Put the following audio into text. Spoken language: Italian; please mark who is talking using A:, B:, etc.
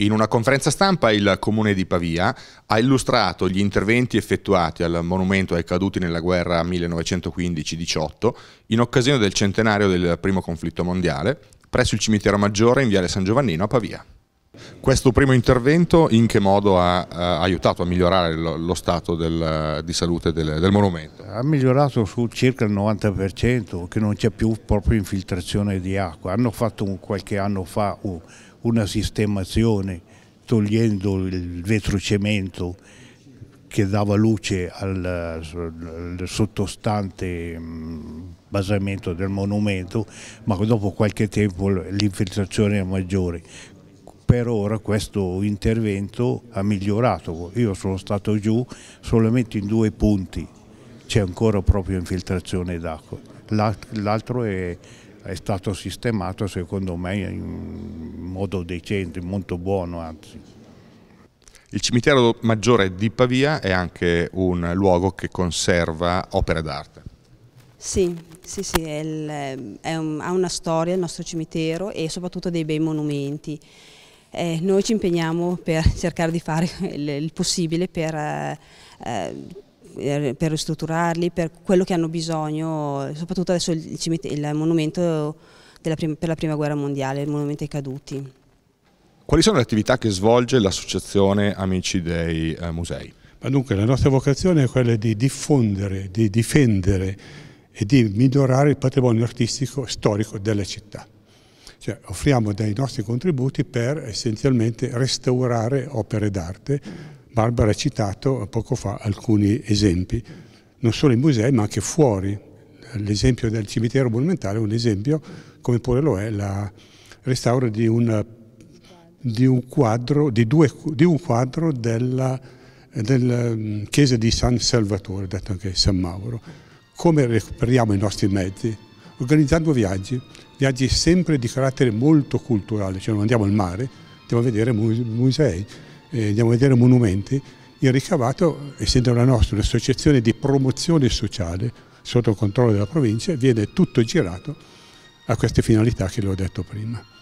A: In una conferenza stampa il comune di Pavia ha illustrato gli interventi effettuati al monumento ai caduti nella guerra 1915-18 in occasione del centenario del primo conflitto mondiale presso il cimitero maggiore in Viale San Giovannino a Pavia. Questo primo intervento in che modo ha, ha aiutato a migliorare lo, lo stato del, di salute del, del, monumento?
B: Ha migliorato su circa il 90% che non c'è più proprio infiltrazione di acqua. Hanno fatto un, qualche anno fa un, una sistemazione togliendo il vetrocemento che dava luce al, al, sottostante mm, basamento del monumento, ma dopo qualche tempo l'infiltrazione è maggiore. Per ora questo intervento ha migliorato, io sono stato giù solamente in due punti, c'è ancora proprio infiltrazione d'acqua, l'altro è, è stato sistemato secondo me in modo decente, molto buono anzi.
A: Il cimitero maggiore di Pavia è anche un luogo che conserva opere d'arte.
C: Sì, sì, sì il, un, ha una storia il nostro cimitero e soprattutto dei bei monumenti. Eh, noi ci impegniamo per cercare di fare il, il possibile per... Eh, eh per ristrutturarli, per quello che hanno bisogno, soprattutto adesso il, il monumento prima, per la Prima Guerra Mondiale, il Monumento ai Caduti.
D: Quali sono
A: le attività che svolge l'associazione Amici dei eh, Musei?
D: Ma dunque, la nostra vocazione è quella di diffondere, di difendere e di migliorare il patrimonio artistico storico della città. Cioè, offriamo dei nostri contributi per essenzialmente restaurare opere d'arte. Barbara ha citato poco fa alcuni esempi, non solo in musei ma anche fuori l'esempio del cimitero monumentale è un esempio, come pure lo è il restauro di un, di un, quadro, di due, di un quadro, della, della mm, chiesa di San Salvatore, detto anche San Mauro. Come recuperiamo i nostri mezzi? Organizzando viaggi, viaggi sempre di carattere molto culturale, cioè non andiamo al mare, andiamo a vedere musei, eh, andiamo a vedere monumenti. Il ricavato, essendo la nostra un'associazione di promozione sociale, sotto controllo della provincia, viene tutto girato a queste finalità che le ho detto prima.